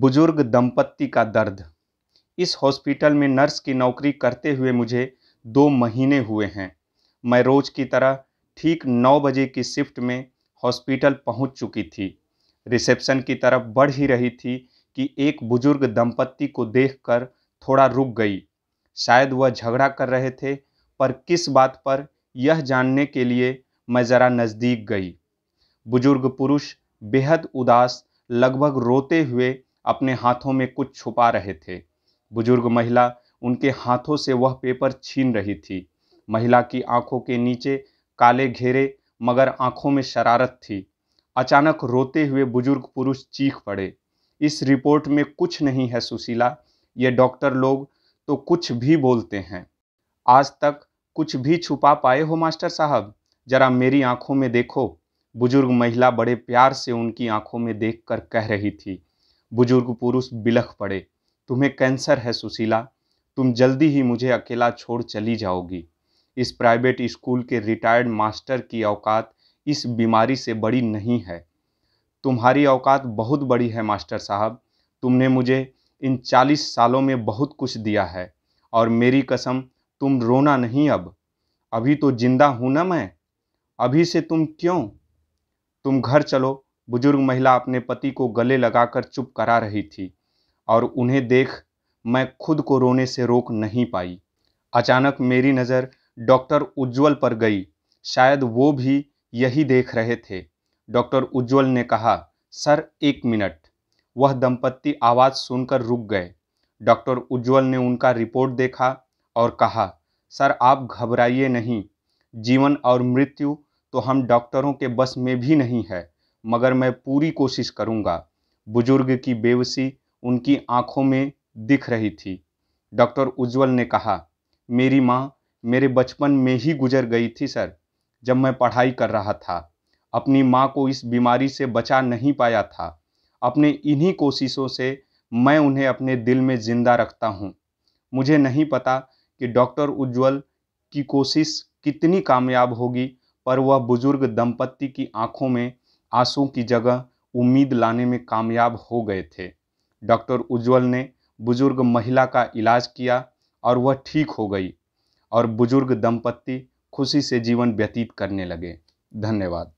बुजुर्ग दंपत्ति का दर्द इस हॉस्पिटल में नर्स की नौकरी करते हुए मुझे दो महीने हुए हैं मैं रोज़ की तरह ठीक नौ बजे की शिफ्ट में हॉस्पिटल पहुंच चुकी थी रिसेप्शन की तरफ बढ़ ही रही थी कि एक बुजुर्ग दंपत्ति को देखकर थोड़ा रुक गई शायद वह झगड़ा कर रहे थे पर किस बात पर यह जानने के लिए मैं ज़रा नज़दीक गई बुजुर्ग पुरुष बेहद उदास लगभग रोते हुए अपने हाथों में कुछ छुपा रहे थे बुजुर्ग महिला उनके हाथों से वह पेपर छीन रही थी महिला की आंखों के नीचे काले घेरे मगर आंखों में शरारत थी अचानक रोते हुए बुजुर्ग पुरुष चीख पड़े इस रिपोर्ट में कुछ नहीं है सुशीला ये डॉक्टर लोग तो कुछ भी बोलते हैं आज तक कुछ भी छुपा पाए हो मास्टर साहब जरा मेरी आंखों में देखो बुजुर्ग महिला बड़े प्यार से उनकी आंखों में देखकर कह रही थी बुजुर्ग पुरुष बिलख पड़े तुम्हें कैंसर है सुशीला तुम जल्दी ही मुझे अकेला छोड़ चली जाओगी इस प्राइवेट स्कूल के रिटायर्ड मास्टर की औकात इस बीमारी से बड़ी नहीं है तुम्हारी औकात बहुत बड़ी है मास्टर साहब तुमने मुझे इन चालीस सालों में बहुत कुछ दिया है और मेरी कसम तुम रोना नहीं अब अभी तो जिंदा हूँ ना मैं अभी से तुम क्यों तुम घर चलो बुजुर्ग महिला अपने पति को गले लगाकर चुप करा रही थी और उन्हें देख मैं खुद को रोने से रोक नहीं पाई अचानक मेरी नज़र डॉक्टर उज्जवल पर गई शायद वो भी यही देख रहे थे डॉक्टर उज्जवल ने कहा सर एक मिनट वह दंपत्ति आवाज़ सुनकर रुक गए डॉक्टर उज्जवल ने उनका रिपोर्ट देखा और कहा सर आप घबराइए नहीं जीवन और मृत्यु तो हम डॉक्टरों के बस में भी नहीं है मगर मैं पूरी कोशिश करूँगा बुजुर्ग की बेवसी उनकी आंखों में दिख रही थी डॉक्टर उज्जवल ने कहा मेरी माँ मेरे बचपन में ही गुजर गई थी सर जब मैं पढ़ाई कर रहा था अपनी माँ को इस बीमारी से बचा नहीं पाया था अपने इन्हीं कोशिशों से मैं उन्हें अपने दिल में ज़िंदा रखता हूँ मुझे नहीं पता कि डॉक्टर उज्जवल की कोशिश कितनी कामयाब होगी पर वह बुज़ुर्ग दंपत्ति की आंखों में आंसू की जगह उम्मीद लाने में कामयाब हो गए थे डॉक्टर उज्जवल ने बुजुर्ग महिला का इलाज किया और वह ठीक हो गई और बुजुर्ग दंपत्ति खुशी से जीवन व्यतीत करने लगे धन्यवाद